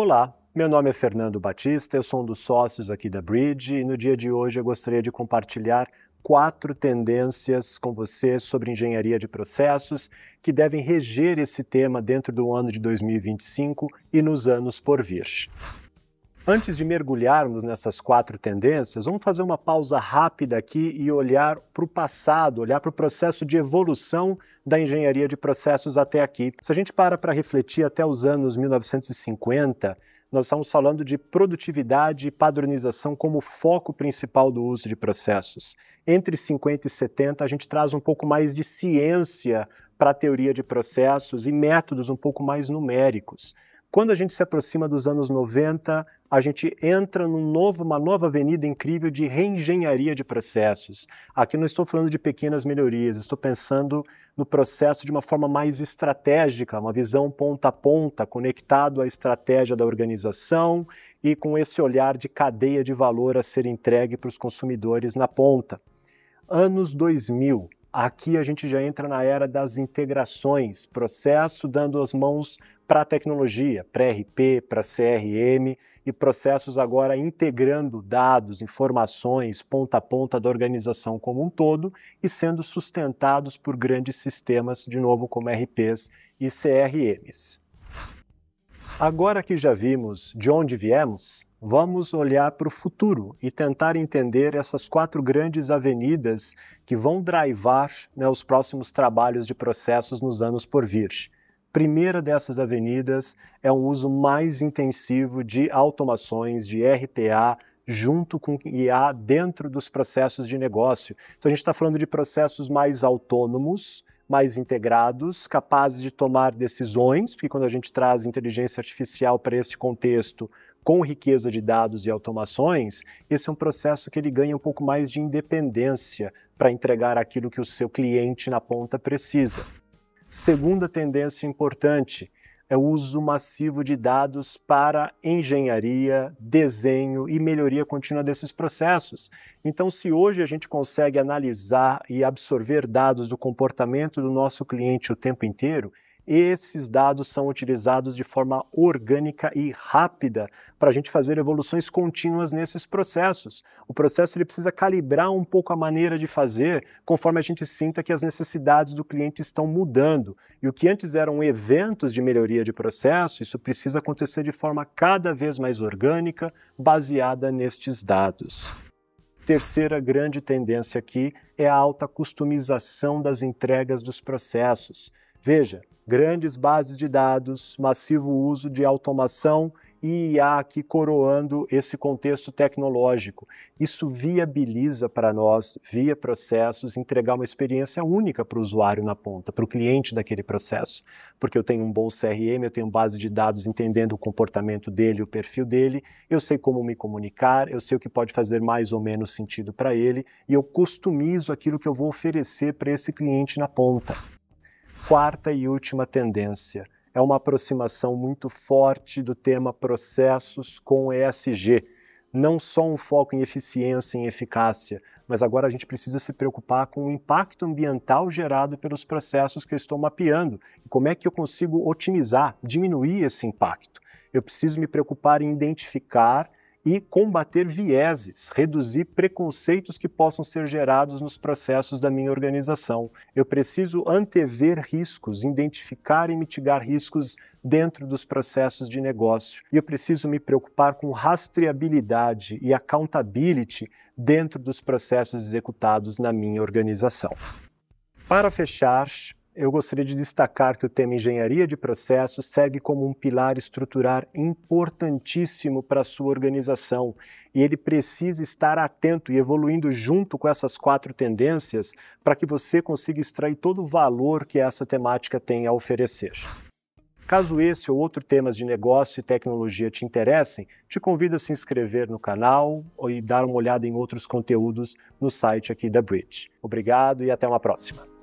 Olá, meu nome é Fernando Batista, eu sou um dos sócios aqui da Bridge e no dia de hoje eu gostaria de compartilhar quatro tendências com você sobre engenharia de processos que devem reger esse tema dentro do ano de 2025 e nos anos por vir. Antes de mergulharmos nessas quatro tendências, vamos fazer uma pausa rápida aqui e olhar para o passado, olhar para o processo de evolução da engenharia de processos até aqui. Se a gente para para refletir até os anos 1950, nós estamos falando de produtividade e padronização como foco principal do uso de processos. Entre 50 e 70, a gente traz um pouco mais de ciência para a teoria de processos e métodos um pouco mais numéricos. Quando a gente se aproxima dos anos 90, a gente entra num novo, uma nova avenida incrível de reengenharia de processos. Aqui não estou falando de pequenas melhorias, estou pensando no processo de uma forma mais estratégica, uma visão ponta a ponta, conectado à estratégia da organização e com esse olhar de cadeia de valor a ser entregue para os consumidores na ponta. Anos 2000, Aqui a gente já entra na era das integrações, processo dando as mãos para a tecnologia, para RP, para CRM e processos agora integrando dados, informações, ponta a ponta da organização como um todo e sendo sustentados por grandes sistemas, de novo como RPs e CRMs. Agora que já vimos de onde viemos, vamos olhar para o futuro e tentar entender essas quatro grandes avenidas que vão drivar né, os próximos trabalhos de processos nos anos por vir. Primeira dessas avenidas é o uso mais intensivo de automações, de RPA, junto com IA dentro dos processos de negócio. Então, a gente está falando de processos mais autônomos, mais integrados, capazes de tomar decisões, porque quando a gente traz inteligência artificial para esse contexto, com riqueza de dados e automações, esse é um processo que ele ganha um pouco mais de independência para entregar aquilo que o seu cliente na ponta precisa. Segunda tendência importante é o uso massivo de dados para engenharia, desenho e melhoria contínua desses processos. Então, se hoje a gente consegue analisar e absorver dados do comportamento do nosso cliente o tempo inteiro, esses dados são utilizados de forma orgânica e rápida para a gente fazer evoluções contínuas nesses processos. O processo ele precisa calibrar um pouco a maneira de fazer conforme a gente sinta que as necessidades do cliente estão mudando. E o que antes eram eventos de melhoria de processo, isso precisa acontecer de forma cada vez mais orgânica, baseada nestes dados terceira grande tendência aqui é a alta customização das entregas dos processos. Veja, grandes bases de dados, massivo uso de automação e IA aqui coroando esse contexto tecnológico. Isso viabiliza para nós, via processos, entregar uma experiência única para o usuário na ponta, para o cliente daquele processo. Porque eu tenho um bom CRM, eu tenho base de dados entendendo o comportamento dele, o perfil dele, eu sei como me comunicar, eu sei o que pode fazer mais ou menos sentido para ele e eu customizo aquilo que eu vou oferecer para esse cliente na ponta quarta e última tendência é uma aproximação muito forte do tema processos com ESG. Não só um foco em eficiência e eficácia, mas agora a gente precisa se preocupar com o impacto ambiental gerado pelos processos que eu estou mapeando e como é que eu consigo otimizar, diminuir esse impacto. Eu preciso me preocupar em identificar e combater vieses, reduzir preconceitos que possam ser gerados nos processos da minha organização. Eu preciso antever riscos, identificar e mitigar riscos dentro dos processos de negócio. E eu preciso me preocupar com rastreabilidade e accountability dentro dos processos executados na minha organização. Para fechar, eu gostaria de destacar que o tema engenharia de processos segue como um pilar estrutural importantíssimo para a sua organização e ele precisa estar atento e evoluindo junto com essas quatro tendências para que você consiga extrair todo o valor que essa temática tem a oferecer. Caso esse ou outro temas de negócio e tecnologia te interessem, te convido a se inscrever no canal e dar uma olhada em outros conteúdos no site aqui da Bridge. Obrigado e até uma próxima.